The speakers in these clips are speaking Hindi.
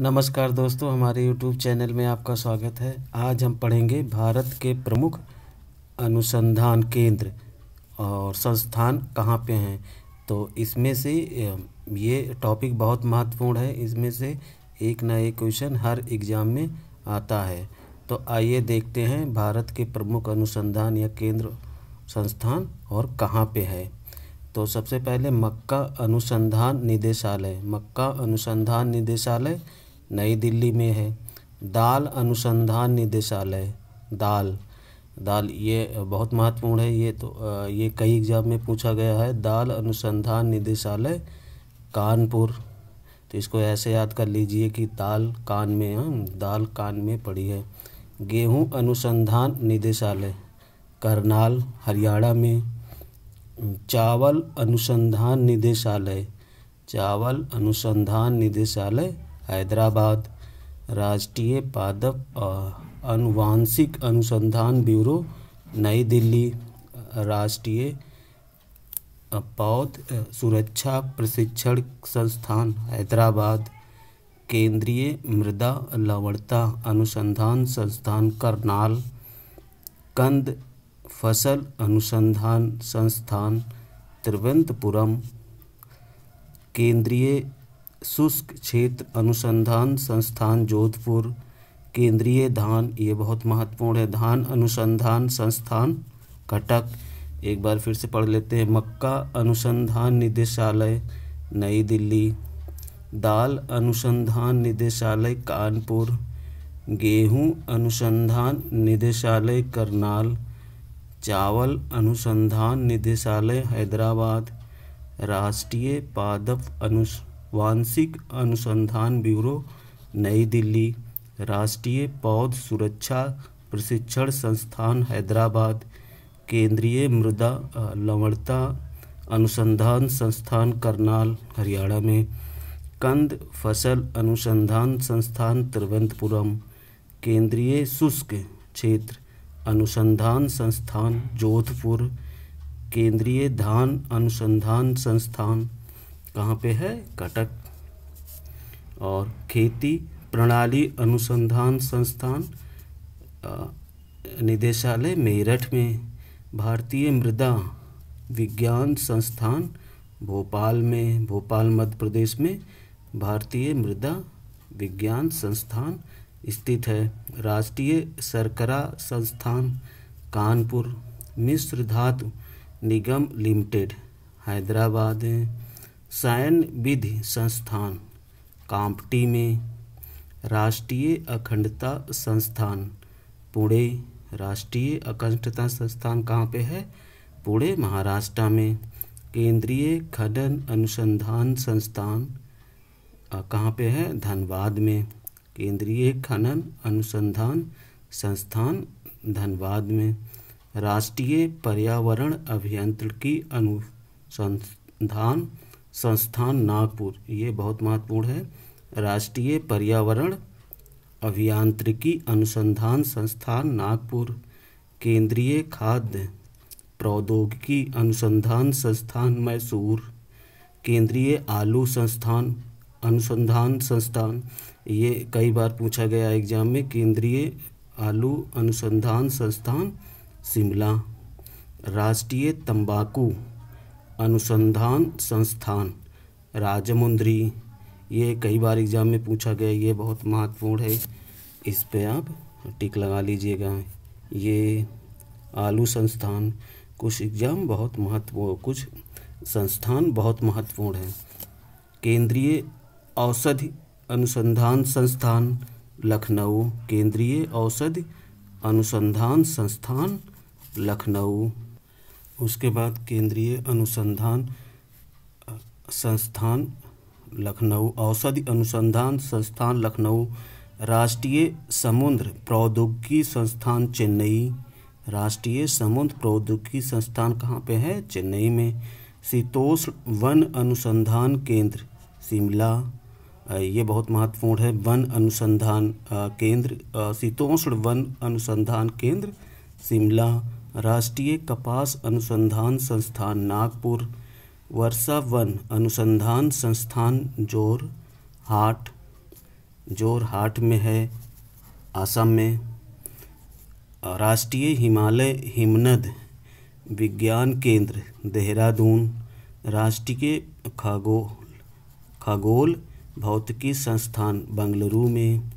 नमस्कार दोस्तों हमारे YouTube चैनल में आपका स्वागत है आज हम पढ़ेंगे भारत के प्रमुख अनुसंधान केंद्र और संस्थान कहाँ पे हैं तो इसमें से ये टॉपिक बहुत महत्वपूर्ण है इसमें से एक ना एक क्वेश्चन हर एग्ज़ाम में आता है तो आइए देखते हैं भारत के प्रमुख अनुसंधान या केंद्र संस्थान और कहाँ पे है तो सबसे पहले मक्का अनुसंधान निदेशालय मक्का अनुसंधान निदेशालय नई दिल्ली में है दाल अनुसंधान निदेशालय दाल दाल ये बहुत महत्वपूर्ण है ये तो ये कई एग्जाम में पूछा गया है दाल अनुसंधान निदेशालय कानपुर तो इसको ऐसे याद कर लीजिए कि दाल कान में हम हाँ, दाल कान में पड़ी है गेहूं अनुसंधान निदेशालय करनाल हरियाणा में चावल अनुसंधान निदेशालय चावल अनुसंधान निदेशालय हैदराबाद राष्ट्रीय पादप अनुवांशिक अनुसंधान ब्यूरो नई दिल्ली राष्ट्रीय पौध सुरक्षा प्रशिक्षण संस्थान हैदराबाद केंद्रीय मृदा लवणता अनुसंधान संस्थान करनाल कंद फसल अनुसंधान संस्थान तिरुवनंतपुरम केंद्रीय शुष्क क्षेत्र अनुसंधान संस्थान जोधपुर केंद्रीय धान ये बहुत महत्वपूर्ण है धान अनुसंधान संस्थान कटक एक बार फिर से पढ़ लेते हैं मक्का अनुसंधान निदेशालय नई दिल्ली दाल अनुसंधान निदेशालय कानपुर गेहूं अनुसंधान निदेशालय करनाल चावल अनुसंधान निदेशालय हैदराबाद राष्ट्रीय पादप अनु वांशिक अनुसंधान ब्यूरो नई दिल्ली राष्ट्रीय पौध सुरक्षा प्रशिक्षण संस्थान हैदराबाद केंद्रीय मृदा लवणता अनुसंधान संस्थान करनाल हरियाणा में कंद फसल अनुसंधान संस्थान तिरुवनंतपुरम केंद्रीय शुष्क क्षेत्र अनुसंधान संस्थान जोधपुर केंद्रीय धान अनुसंधान संस्थान कहाँ पे है कटक और खेती प्रणाली अनुसंधान संस्थान निदेशालय मेरठ में भारतीय मृदा विज्ञान संस्थान भोपाल में भोपाल मध्य प्रदेश में भारतीय मृदा विज्ञान संस्थान स्थित है राष्ट्रीय शर्करा संस्थान कानपुर मिश्र धातु निगम लिमिटेड हैदराबाद है सैन्य विधि संस्थान काम्पटी में राष्ट्रीय अखंडता संस्थान पुणे राष्ट्रीय अखंडता संस्थान कहाँ पे है पुणे महाराष्ट्र में केंद्रीय खनन अनुसंधान संस्थान कहाँ पे है धनबाद में केंद्रीय खनन अनुसंधान संस्थान धनबाद में राष्ट्रीय पर्यावरण अभियांत्रिकी अनुसंधान संस्थान नागपुर ये बहुत महत्वपूर्ण है राष्ट्रीय पर्यावरण अभियांत्रिकी अनुसंधान संस्थान नागपुर केंद्रीय खाद्य प्रौद्योगिकी अनुसंधान संस्थान मैसूर केंद्रीय आलू संस्थान अनुसंधान संस्थान ये कई बार पूछा गया एग्जाम में केंद्रीय आलू अनुसंधान संस्थान शिमला राष्ट्रीय तंबाकू अनुसंधान संस्थान राजमुंद्री ये कई बार एग्ज़ाम में पूछा गया ये बहुत महत्वपूर्ण है इस पे आप टिक लगा लीजिएगा ये आलू संस्थान कुछ एग्ज़ाम बहुत महत्वपूर्ण कुछ संस्थान बहुत महत्वपूर्ण हैं केंद्रीय औषधि अनुसंधान संस्थान लखनऊ केंद्रीय औषधि अनुसंधान संस्थान लखनऊ उसके बाद केंद्रीय अनुसंधान संस्थान लखनऊ औषधि अनुसंधान संस्थान लखनऊ राष्ट्रीय समुद्र प्रौद्योगिकी संस्थान चेन्नई राष्ट्रीय समुद्र प्रौद्योगिकी संस्थान कहाँ पे है चेन्नई में शीतोष वन अनुसंधान केंद्र शिमला ये बहुत महत्वपूर्ण है वन अनुसंधान केंद्र शीतोष्ण वन अनुसंधान केंद्र शिमला राष्ट्रीय कपास अनुसंधान संस्थान नागपुर वर्षा वन अनुसंधान संस्थान जोर हाट जोरहाट में है असम में राष्ट्रीय हिमालय हिमनद विज्ञान केंद्र देहरादून राष्ट्रीय खगोल खगोल भौतिकी संस्थान बंगलुरु में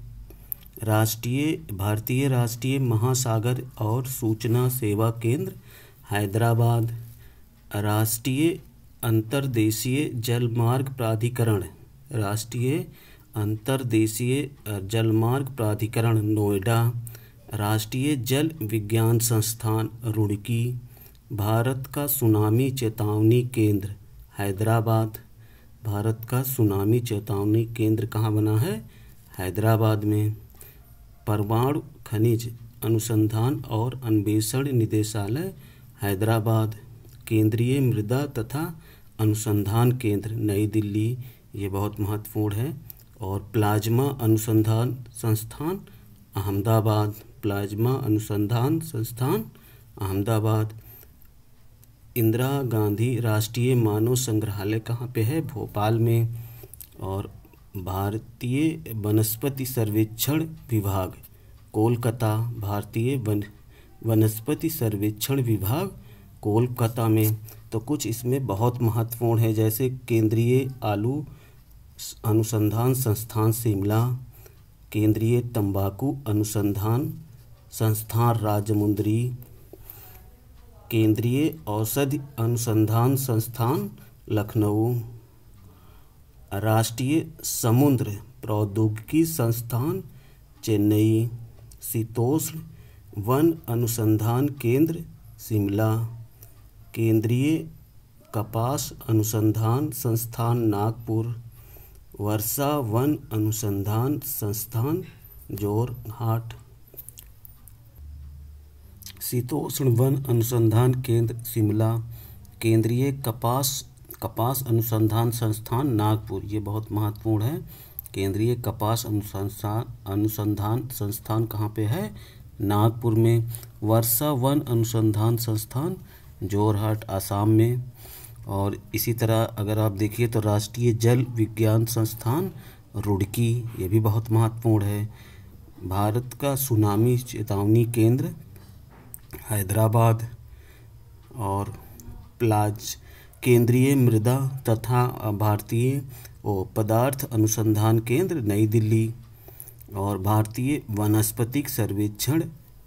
राष्ट्रीय भारतीय राष्ट्रीय महासागर और सूचना सेवा केंद्र हैदराबाद राष्ट्रीय अंतर्देशीय जलमार्ग प्राधिकरण राष्ट्रीय अंतर्देशीय जलमार्ग प्राधिकरण नोएडा राष्ट्रीय जल विज्ञान संस्थान रुड़की भारत का सुनामी चेतावनी केंद्र हैदराबाद भारत का सुनामी चेतावनी केंद्र कहाँ बना है हैदराबाद में परमाणु खनिज अनुसंधान और अन्वेषण निदेशालय हैदराबाद केंद्रीय मृदा तथा अनुसंधान केंद्र नई दिल्ली ये बहुत महत्वपूर्ण है और प्लाज्मा अनुसंधान संस्थान अहमदाबाद प्लाज्मा अनुसंधान संस्थान अहमदाबाद इंदिरा गांधी राष्ट्रीय मानव संग्रहालय कहाँ पे है भोपाल में और भारतीय वनस्पति सर्वेक्षण विभाग कोलकाता भारतीय वन वनस्पति सर्वेक्षण विभाग कोलकाता में तो कुछ इसमें बहुत महत्वपूर्ण है जैसे केंद्रीय आलू अनुसंधान संस्थान शिमला केंद्रीय तंबाकू अनुसंधान संस्थान राजमुंद्री केंद्रीय औषधि अनुसंधान संस्थान लखनऊ राष्ट्रीय समुद्र प्रौद्योगिकी संस्थान चेन्नई शीतोष्ण वन अनुसंधान केंद्र शिमला केंद्रीय कपास अनुसंधान संस्थान नागपुर वर्षा वन अनुसंधान संस्थान जोरहाट शीतोष्ण वन अनुसंधान केंद्र शिमला केंद्रीय कपास कपास अनुसंधान संस्थान नागपुर ये बहुत महत्वपूर्ण है केंद्रीय कपास अनुसंधान अनुसंधान संस्थान कहाँ पे है नागपुर में वर्षा वन अनुसंधान संस्थान जोरहाट आसाम में और इसी तरह अगर आप देखिए तो राष्ट्रीय जल विज्ञान संस्थान रुड़की ये भी बहुत महत्वपूर्ण है भारत का सुनामी चेतावनी केंद्र हैदराबाद और प्लाज केंद्रीय मृदा तथा भारतीय पदार्थ अनुसंधान केंद्र नई दिल्ली और भारतीय वनस्पतिक सर्वेक्षण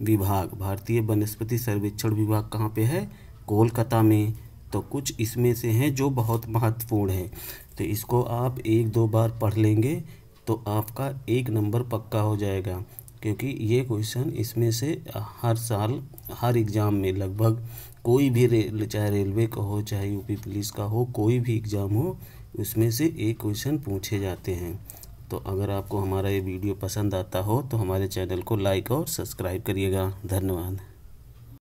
विभाग भारतीय वनस्पति सर्वेक्षण विभाग कहाँ पे है कोलकाता में तो कुछ इसमें से हैं जो बहुत महत्वपूर्ण हैं तो इसको आप एक दो बार पढ़ लेंगे तो आपका एक नंबर पक्का हो जाएगा क्योंकि ये क्वेश्चन इसमें से हर साल हर एग्ज़ाम में लगभग कोई भी रेल चाहे रेलवे का हो चाहे यूपी पुलिस का हो कोई भी एग्ज़ाम हो उसमें से एक क्वेश्चन पूछे जाते हैं तो अगर आपको हमारा ये वीडियो पसंद आता हो तो हमारे चैनल को लाइक और सब्सक्राइब करिएगा धन्यवाद